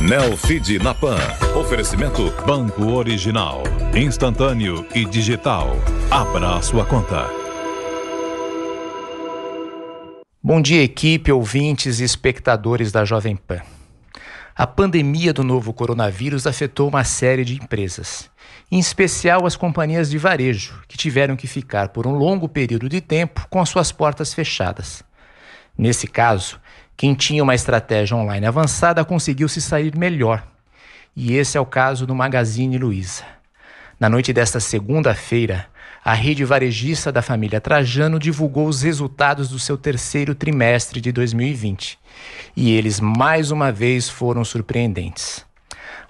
Nelfeed na Pan. Oferecimento Banco Original. Instantâneo e digital. Abra a sua conta. Bom dia, equipe, ouvintes e espectadores da Jovem Pan. A pandemia do novo coronavírus afetou uma série de empresas, em especial as companhias de varejo, que tiveram que ficar por um longo período de tempo com suas portas fechadas. Nesse caso, quem tinha uma estratégia online avançada conseguiu se sair melhor. E esse é o caso do Magazine Luiza. Na noite desta segunda-feira, a rede varejista da família Trajano divulgou os resultados do seu terceiro trimestre de 2020. E eles mais uma vez foram surpreendentes.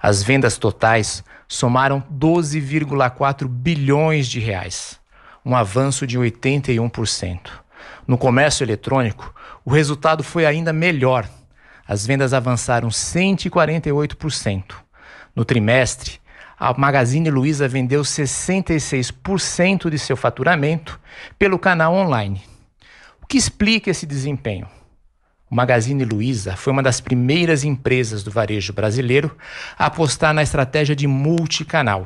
As vendas totais somaram 12,4 bilhões de reais, um avanço de 81%. No comércio eletrônico, o resultado foi ainda melhor. As vendas avançaram 148%. No trimestre, a Magazine Luiza vendeu 66% de seu faturamento pelo canal online. O que explica esse desempenho? O Magazine Luiza foi uma das primeiras empresas do varejo brasileiro a apostar na estratégia de multicanal.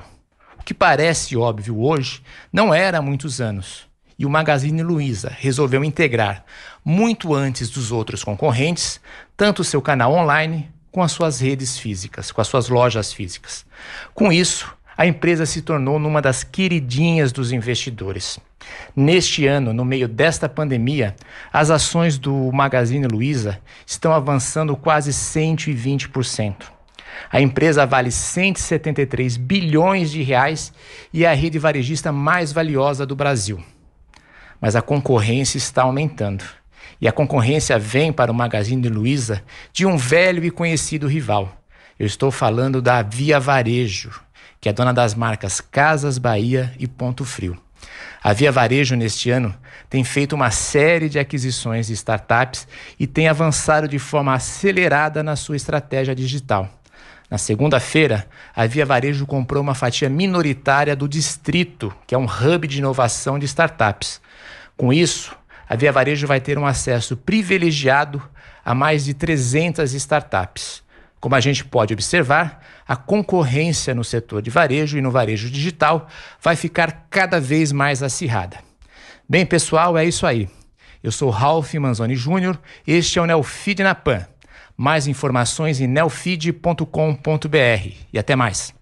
O que parece óbvio hoje não era há muitos anos e o Magazine Luiza resolveu integrar, muito antes dos outros concorrentes, tanto o seu canal online com as suas redes físicas, com as suas lojas físicas. Com isso, a empresa se tornou numa das queridinhas dos investidores. Neste ano, no meio desta pandemia, as ações do Magazine Luiza estão avançando quase 120%. A empresa vale 173 bilhões de reais e é a rede varejista mais valiosa do Brasil mas a concorrência está aumentando. E a concorrência vem para o Magazine Luiza de um velho e conhecido rival. Eu estou falando da Via Varejo, que é dona das marcas Casas Bahia e Ponto Frio. A Via Varejo, neste ano, tem feito uma série de aquisições de startups e tem avançado de forma acelerada na sua estratégia digital. Na segunda-feira, a Via Varejo comprou uma fatia minoritária do Distrito, que é um hub de inovação de startups. Com isso, a Via Varejo vai ter um acesso privilegiado a mais de 300 startups. Como a gente pode observar, a concorrência no setor de varejo e no varejo digital vai ficar cada vez mais acirrada. Bem, pessoal, é isso aí. Eu sou Ralph Manzoni Júnior, este é o Neofeed na Pan. Mais informações em neofeed.com.br. E até mais.